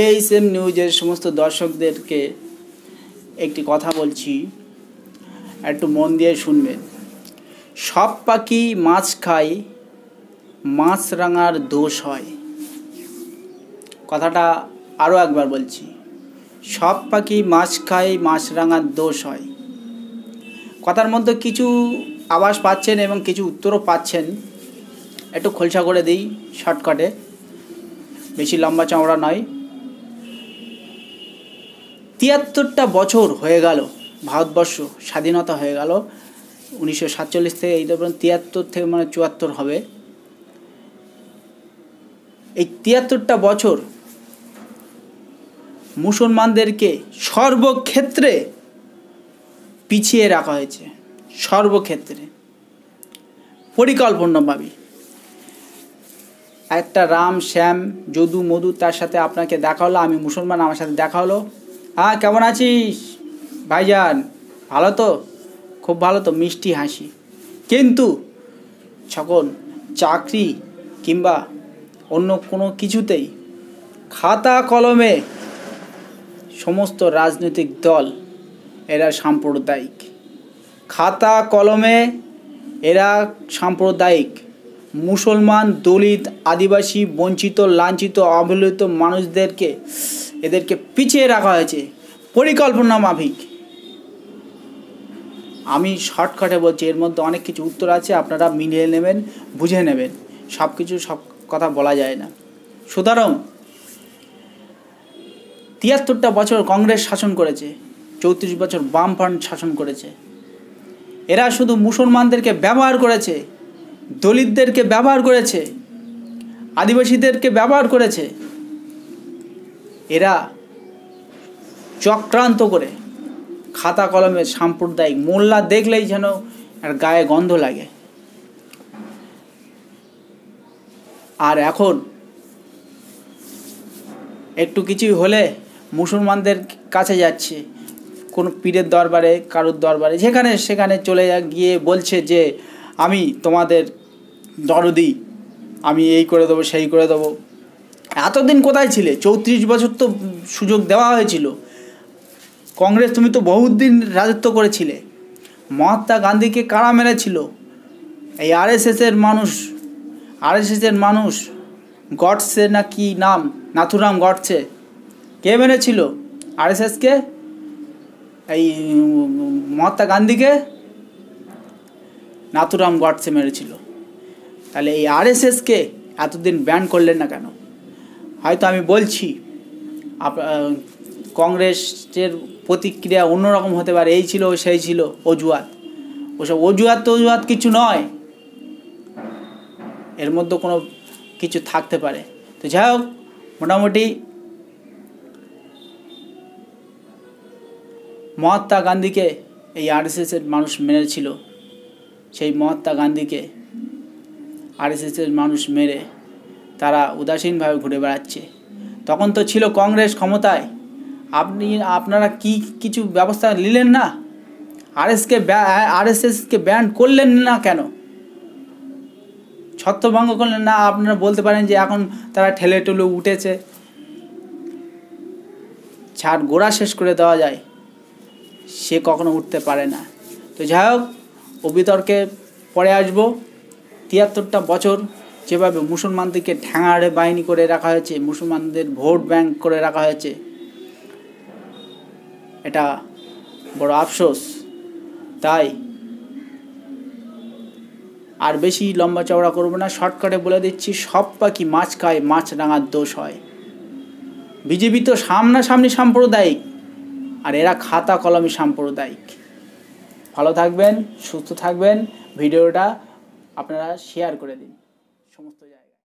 H M নিউজের সমস্ত দর্শকদেরকে একটি কথা বলছি একটু মন দিয়ে শুনবেন সব পাখি মাছ খায় মাছ রাঙার দোষ হয় কথাটা আরও একবার বলছি সব পাখি মাছ খায় মাছ রাঙার দোষ হয় কথার মধ্যে কিছু আবাস পাচ্ছেন এবং কিছু উত্তরও পাচ্ছেন একটু খোলসা করে দিই শর্টকাটে বেশি লম্বা চওড়া নয় তিয়াত্তরটা বছর হয়ে গেল ভারতবর্ষ স্বাধীনতা হয়ে গেল উনিশশো সাতচল্লিশ থেকে এই ধরুন তিয়াত্তর থেকে মানে চুয়াত্তর হবে এই তিয়াত্তরটা বছর মুসলমানদেরকে সর্বক্ষেত্রে পিছিয়ে রাখা হয়েছে সর্বক্ষেত্রে পরিকল্পনাভাবে একটা রাম শ্যাম যদু মধু তার সাথে আপনাকে দেখা হলো আমি মুসলমান আমার সাথে দেখা হলো হ্যাঁ কেমন আছিস ভাইজান ভালো তো খুব ভালো তো মিষ্টি হাসি কিন্তু যখন চাকরি কিংবা অন্য কোনো কিছুতেই খাতা কলমে সমস্ত রাজনৈতিক দল এরা সাম্প্রদায়িক খাতা কলমে এরা সাম্প্রদায়িক মুসলমান দলিত আদিবাসী বঞ্চিত লাঞ্ছিত অবহেলিত মানুষদেরকে এদেরকে পিছিয়ে রাখা হয়েছে পরিকল্পনা মাফিক আমি শর্টকাটে বলছি এর মধ্যে অনেক কিছু উত্তর আছে আপনারা মিলিয়ে নেবেন বুঝে নেবেন সব কিছু সব কথা বলা যায় না সুতরাং তিয়াত্তরটা বছর কংগ্রেস শাসন করেছে চৌত্রিশ বছর বামফ্রন্ট শাসন করেছে এরা শুধু মুসলমানদেরকে ব্যবহার করেছে দলিতদেরকে ব্যবহার করেছে আদিবাসীদেরকে ব্যবহার করেছে এরা চক্রান্ত করে খাতা কলমের সাম্প্রদায়িক মোল্লা দেখলেই যেন আর গায়ে গন্ধ লাগে আর এখন একটু কিছুই হলে মুসলমানদের কাছে যাচ্ছে কোনো পীরের দরবারে কারুর দরবারে যেখানে সেখানে চলে গিয়ে বলছে যে আমি তোমাদের দরদি আমি এই করে দেবো সেই করে দেবো এতদিন কোথায় ছিলে চৌত্রিশ বছর তো সুযোগ দেওয়া হয়েছিল কংগ্রেস তুমি তো বহুদিন রাজত্ব করেছিলে মহাত্মা গান্ধীকে কারা মেরেছিল এই আর এসের মানুষ আর এসের মানুষ গডসে না কি নাম নাথুরাম গডসে কে মেরেছিল এসকে এই মহাত্মা গান্ধীকে নাথুরাম গডসে মেরেছিল তাহলে এই আর এস এসকে এতদিন ব্যান করলেন না কেন হয়তো আমি বলছি কংগ্রেসের প্রতিক্রিয়া অন্যরকম হতে পারে এই ছিল সেই ছিল অজুহাত ওসব অজুহাত তো অজুহাত কিছু নয় এর মধ্যে কোনো কিছু থাকতে পারে তো যাই হোক মোটামুটি মহাত্মা গান্ধীকে এই আরএসএসের মানুষ মেরেছিল সেই মহাত্মা গান্ধীকে আরএসএসের মানুষ মেরে তারা উদাসীনভাবে ঘুরে বেড়াচ্ছে তখন তো ছিল কংগ্রেস ক্ষমতায় আপনি আপনারা কি কিছু ব্যবস্থা নিলেন না আরএসকে আরএসএসকে ব্যান করলেন না কেন ছত্রভঙ্গ করলেন না আপনারা বলতে পারেন যে এখন তারা ঠেলে টুলু উঠেছে ছাড় গোড়া শেষ করে দেওয়া যায় সে কখনো উঠতে পারে না তো যাই হোক অবিতর্কে পরে আসবো তিয়াত্তরটা বছর যেভাবে মুসলমানদেরকে ঠ্যাঙাড়ে বাহিনী করে রাখা হয়েছে মুসলমানদের ভোট ব্যাংক করে রাখা হয়েছে এটা বড় আফসোস তাই আর বেশি লম্বা চওড়া করবো না শর্টকাটে বলে দিচ্ছি সব পাখি মাছ খায় মাছ রাঙার দোষ হয় বিজেপি তো সামনাসামনি সাম্প্রদায়িক আর এরা খাতা কলমই সাম্প্রদায়িক ভালো থাকবেন সুস্থ থাকবেন ভিডিওটা আপনারা শেয়ার করে দিন cómo estoy